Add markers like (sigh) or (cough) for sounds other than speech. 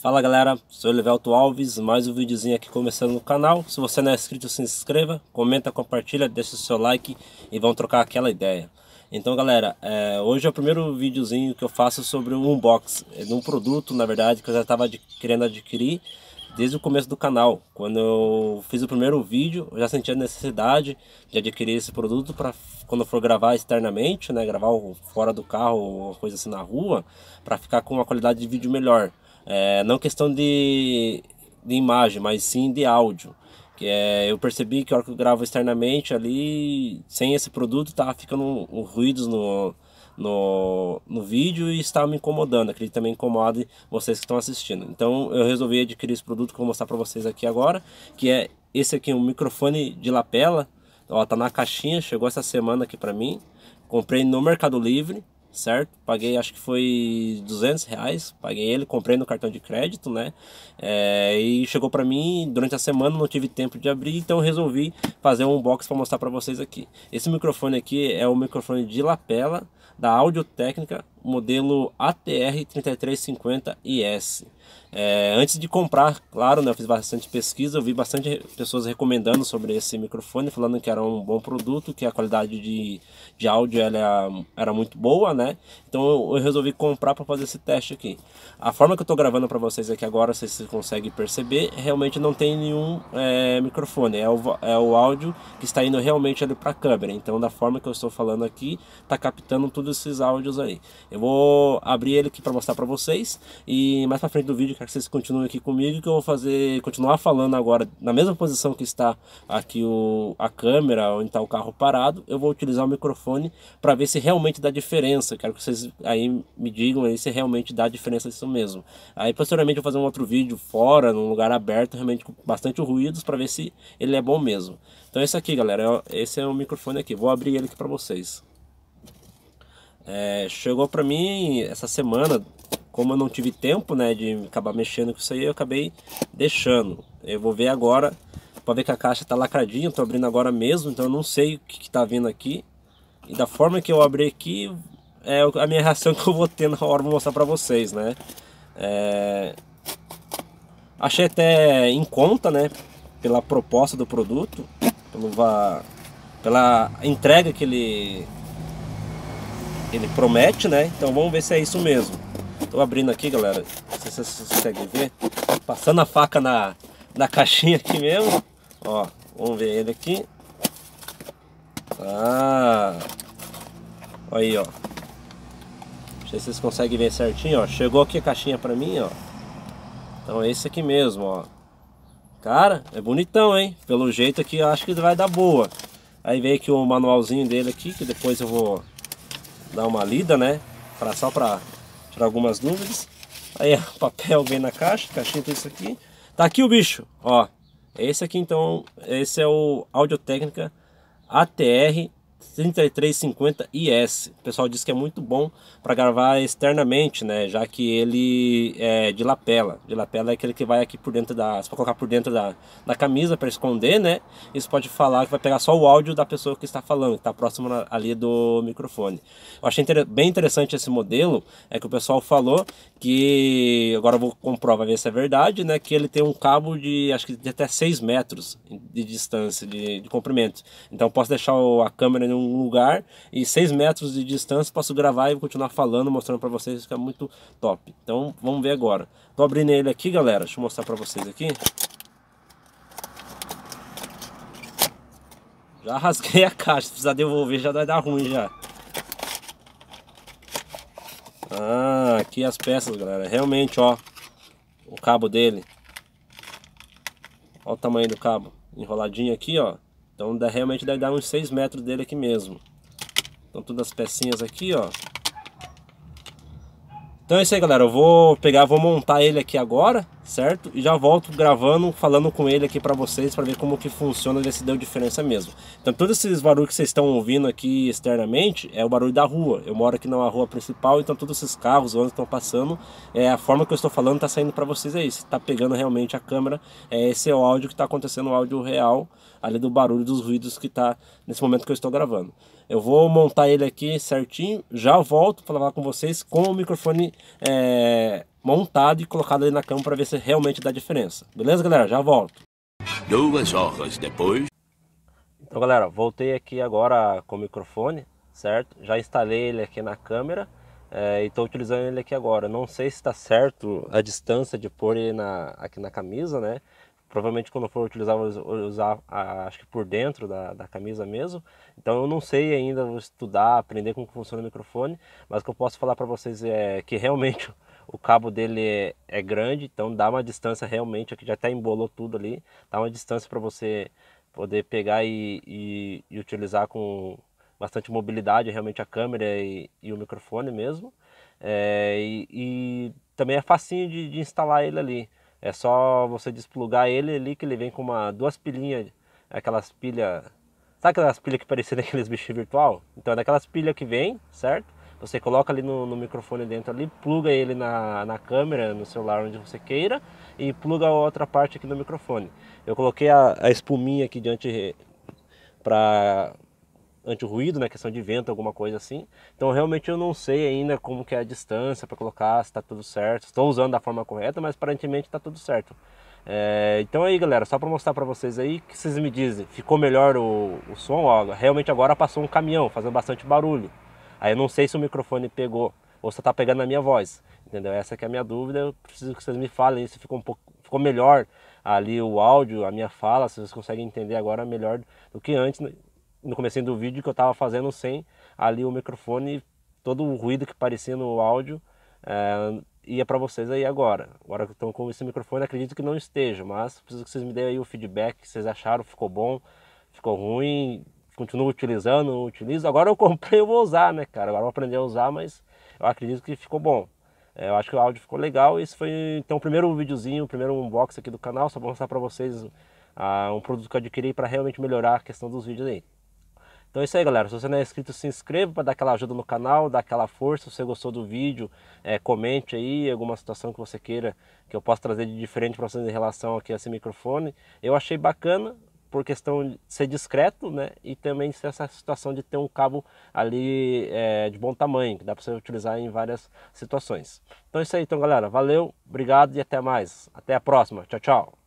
Fala galera, sou o Elivelto Alves, mais um videozinho aqui começando no canal. Se você não é inscrito, se inscreva, comenta, compartilha, deixa o seu like e vamos trocar aquela ideia. Então galera, é, hoje é o primeiro videozinho que eu faço sobre o unboxing é, de um produto, na verdade, que eu já estava querendo adquirir desde o começo do canal. Quando eu fiz o primeiro vídeo, eu já senti a necessidade de adquirir esse produto para quando eu for gravar externamente, né, gravar fora do carro ou coisa assim na rua, para ficar com uma qualidade de vídeo melhor. É, não questão de, de imagem, mas sim de áudio. Que é, eu percebi que a hora que eu gravo externamente ali, sem esse produto, tá ficando um, um ruídos no, no, no vídeo e está me incomodando. Acredito que também incomode vocês que estão assistindo. Então eu resolvi adquirir esse produto que eu vou mostrar para vocês aqui agora, que é esse aqui, um microfone de lapela. Ó, tá na caixinha, chegou essa semana aqui para mim. Comprei no Mercado Livre, certo? Paguei, acho que foi 200 reais, paguei ele, comprei no cartão de crédito, né? É, e chegou para mim durante a semana, não tive tempo de abrir, então resolvi fazer um unboxing para mostrar para vocês aqui. Esse microfone aqui é o microfone de lapela, da audiotécnica modelo ATR3350IS. É, antes de comprar, claro, né, eu fiz bastante pesquisa, eu vi bastante pessoas recomendando sobre esse microfone, falando que era um bom produto, que a qualidade de, de áudio era, era muito boa, né? Então eu, resolvi comprar para fazer esse teste aqui. A forma que eu estou gravando para vocês aqui agora, se vocês conseguem perceber, realmente não tem nenhum é, microfone, é o, é o áudio que está indo realmente ali para a câmera. Então da forma que eu estou falando aqui, está captando todos esses áudios aí. Eu eu vou abrir ele aqui para mostrar para vocês e mais para frente do vídeo quero que vocês continuem aqui comigo que eu vou fazer continuar falando agora na mesma posição que está aqui o, a câmera onde está então o carro parado. Eu vou utilizar o microfone para ver se realmente dá diferença. Quero que vocês aí me digam aí se realmente dá diferença isso mesmo. Aí posteriormente eu vou fazer um outro vídeo fora, num lugar aberto, realmente com bastante ruídos para ver se ele é bom mesmo. Então esse aqui, galera. É esse é o microfone aqui. Vou abrir ele aqui para vocês. É, chegou para mim essa semana, como eu não tive tempo né, de acabar mexendo com isso aí, eu acabei deixando. Eu vou ver agora, para ver que a caixa está lacradinha, estou abrindo agora mesmo, então eu não sei o que está vindo aqui. E da forma que eu abri aqui, é a minha reação (laughs) que eu vou ter na hora, vou mostrar para vocês, né. É... Achei até em conta, né, pela proposta do produto, pelo, pela entrega que ele ele promete, né? Então vamos ver se é isso mesmo. Tô abrindo aqui, galera. Não sei se vocês conseguem ver. Passando a faca na, na caixinha aqui mesmo. Ó, vamos ver ele aqui. Ah, aí, ó. Não sei se vocês conseguem ver certinho, ó. Chegou aqui a caixinha pra mim, ó. Então é esse aqui mesmo, ó. Cara, é bonitão, hein? Pelo jeito aqui eu acho que vai dar boa. Aí veio aqui o manualzinho dele aqui, que depois eu vou dar uma lida, né? Pra, só para tirar algumas dúvidas. Aí (laughs) o papel vem na caixa, caixinha tem isso aqui. Tá aqui o bicho, ó. Esse aqui então, esse é o Audio Técnica ATR 3350IS. O pessoal diz que é muito bom para gravar externamente, né? Já que ele é de lapela. De lapela é aquele que vai aqui por dentro da. Você pode colocar por dentro da, da camisa para esconder, né? isso pode falar que vai pegar só o áudio da pessoa que está falando, que está próximo ali do microfone. Eu achei inter, bem interessante esse modelo. É que o pessoal falou que. Agora eu vou comprovar ver se é verdade, né? Que ele tem um cabo de acho que de até 6 metros de distância, de, de comprimento. Então posso deixar a câmera em um lugar e 6 metros de distância posso gravar e continuar falando, mostrando para vocês, fica muito top. Então vamos ver agora. Tô abrindo ele aqui, galera, deixa eu mostrar para vocês aqui. Já rasguei a caixa, se precisar devolver já vai dar ruim já. Ah, aqui as peças, galera. Realmente, ó, o cabo dele. Olha o tamanho do cabo. Enroladinho aqui, ó. Então dá, realmente deve dar uns 6 metros dele aqui mesmo. Então todas as pecinhas aqui, ó. Então é isso aí, galera. Eu vou pegar, vou montar ele aqui agora certo? E já volto gravando, falando com ele aqui para vocês, para ver como que funciona, ver se deu diferença mesmo. Então, todos esses barulhos que vocês estão ouvindo aqui externamente, é o barulho da rua. Eu moro aqui na rua principal, então todos esses carros, onde estão passando, é a forma que eu estou falando tá saindo para vocês aí. Se tá pegando realmente a câmera, é esse é o áudio que tá acontecendo, o áudio real, ali do barulho dos ruídos que tá nesse momento que eu estou gravando. Eu vou montar ele aqui certinho, já volto para falar com vocês com o microfone é montado e colocado ali na cama para ver se realmente dá diferença. Beleza, galera? Já volto. Duas horas depois. Então, galera, voltei aqui agora com o microfone, certo? Já instalei ele aqui na câmera é, e estou utilizando ele aqui agora. Não sei se está certo a distância de pôr ele na, aqui na camisa, né? Provavelmente quando for utilizar, vou usar a, acho que por dentro da, da camisa mesmo. Então eu não sei ainda, vou estudar, aprender como funciona o microfone. Mas o que eu posso falar para vocês é que realmente o cabo dele é, é grande, então dá uma distância realmente, aqui já até embolou tudo ali, dá uma distância para você poder pegar e, e, e, utilizar com bastante mobilidade realmente a câmera e, e o microfone mesmo. É, e, também é facinho de, de, instalar ele ali. É só você desplugar ele ali que ele vem com uma, duas pilinhas aquelas pilhas Sabe aquelas pilhas que pareciam (laughs) daqueles bichinhos virtual? Então é daquelas pilhas que vem, certo? Você coloca ali no, no microfone dentro ali, pluga ele na, na câmera, no celular onde você queira e pluga a outra parte aqui no microfone. Eu coloquei a, a espuminha aqui diante para anti-ruído, né, questão de vento, alguma coisa assim. Então realmente eu não sei ainda como que é a distância para colocar, se está tudo certo. Estou usando da forma correta, mas aparentemente está tudo certo. É, então aí galera, só para mostrar para vocês aí, que vocês me dizem, ficou melhor o, o som? Ó, realmente agora passou um caminhão, fazendo bastante barulho. Aí eu não sei se o microfone pegou ou se tá pegando a minha voz, entendeu? Essa é a minha dúvida, eu preciso que vocês me falem se ficou um pouco ficou melhor ali o áudio, a minha fala, se vocês conseguem entender agora melhor do que antes no começo do vídeo que eu estava fazendo sem ali o microfone, todo o ruído que parecia no áudio. É, ia para vocês aí agora. Agora que estão com esse microfone, acredito que não esteja, mas preciso que vocês me deem aí o feedback, que vocês acharam, ficou bom, ficou ruim, continuo utilizando, utilizo. Agora eu comprei, eu vou usar, né, cara? Agora eu aprender a usar, mas eu acredito que ficou bom. É, eu acho que o áudio ficou legal. Esse foi então o primeiro videozinho, o primeiro unboxing aqui do canal, só para mostrar para vocês ah, um produto que eu adquiri para realmente melhorar a questão dos vídeos aí. Então é isso aí, galera. Se você não é inscrito, se inscreva para dar aquela ajuda no canal, dar aquela força. Se você gostou do vídeo, é, comente aí alguma situação que você queira que eu possa trazer de diferente para vocês em relação aqui a esse microfone. Eu achei bacana, por questão de ser discreto, né? E também ser essa situação de ter um cabo ali é, de bom tamanho, que dá para você utilizar em várias situações. Então é isso aí, então galera. Valeu, obrigado e até mais. Até a próxima. Tchau, tchau.